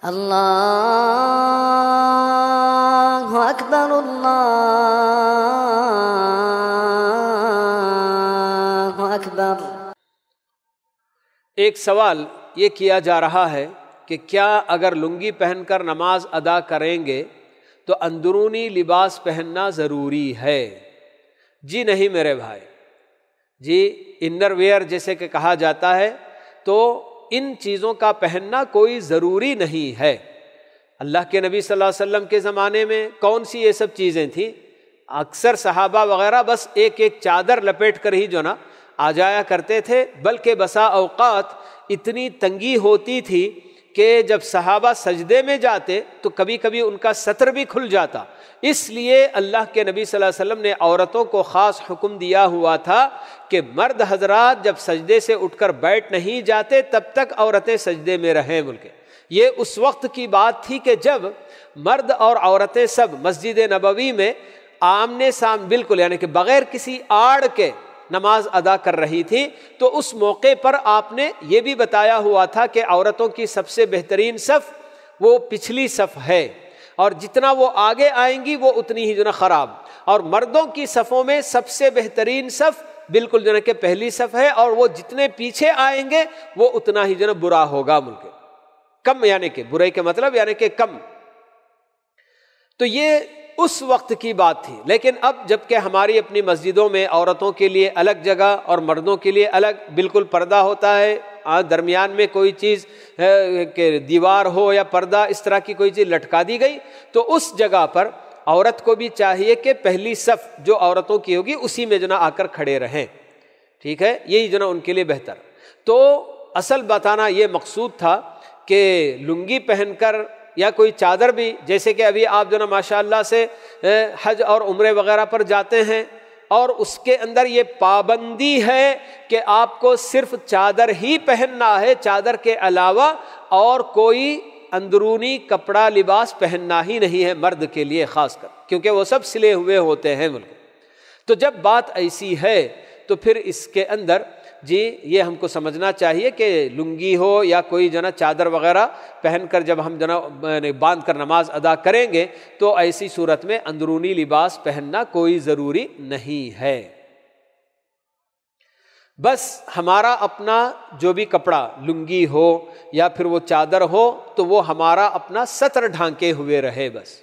الله أكبر الله أكبر एक सवाल ये किया जा रहा है कि क्या अगर लुंगी पहनकर नमाज अदा करेंगे तो अंदरूनी लिबास पहनना ज़रूरी है जी नहीं मेरे भाई जी इनर वेयर जैसे कि कहा जाता है तो इन चीज़ों का पहनना कोई ज़रूरी नहीं है अल्लाह के नबी सल्लल्लाहु अलैहि वसल्लम के ज़माने में कौन सी ये सब चीज़ें थी अक्सर सहाबा वगैरह बस एक एक चादर लपेट कर ही जो ना आ जाया करते थे बल्कि बसा अवकात इतनी तंगी होती थी कि जब सहाबा सजदे में जाते तो कभी कभी उनका सतर भी खुल जाता इसलिए अल्लाह के नबी सल्लल्लाहु अलैहि वसल्लम ने औरतों को ख़ास हुक्म दिया हुआ था कि मर्द हजरात जब सजदे से उठकर बैठ नहीं जाते तब तक औरतें सजदे में रहें बोल के ये उस वक्त की बात थी कि जब मर्द और औरतें सब मस्जिद नबवी में आमने सामने बिल्कुल यानी कि बग़ैर किसी आड़ के नमाज अदा कर रही थी तो उस मौके पर आपने ये भी बताया हुआ था कि औरतों की सबसे बेहतरीन सफ़ वो पिछली सफ़ है और जितना वो आगे आएंगी वो उतनी ही जो ना ख़राब और मर्दों की सफ़ों में सबसे बेहतरीन सफ़ बिल्कुल जो ना कि पहली सफ़ है और वो जितने पीछे आएंगे वो उतना ही जो ना बुरा होगा मुल्क कम यानी कि बुरे के मतलब यानी कि कम तो ये उस वक्त की बात थी लेकिन अब जबकि हमारी अपनी मस्जिदों में औरतों के लिए अलग जगह और मर्दों के लिए अलग बिल्कुल पर्दा होता है दरमियान में कोई चीज़ के दीवार हो या पर्दा इस तरह की कोई चीज़ लटका दी गई तो उस जगह पर औरत को भी चाहिए कि पहली सफ जो औरतों की होगी उसी में जो ना आकर खड़े रहें ठीक है यही जो ना उनके लिए बेहतर तो असल बताना ये मकसूद था कि लुंगी पहनकर या कोई चादर भी जैसे कि अभी आप जो ना माशाल्लाह से हज और उम्र वगैरह पर जाते हैं और उसके अंदर ये पाबंदी है कि आपको सिर्फ चादर ही पहनना है चादर के अलावा और कोई अंदरूनी कपड़ा लिबास पहनना ही नहीं है मर्द के लिए खासकर क्योंकि वो सब सिले हुए होते हैं तो जब बात ऐसी है तो फिर इसके अंदर जी ये हमको समझना चाहिए कि लुंगी हो या कोई जो ना चादर वगैरह पहनकर जब हम जना बांध कर नमाज अदा करेंगे तो ऐसी सूरत में अंदरूनी लिबास पहनना कोई ज़रूरी नहीं है बस हमारा अपना जो भी कपड़ा लुंगी हो या फिर वो चादर हो तो वो हमारा अपना सतर ढांके हुए रहे बस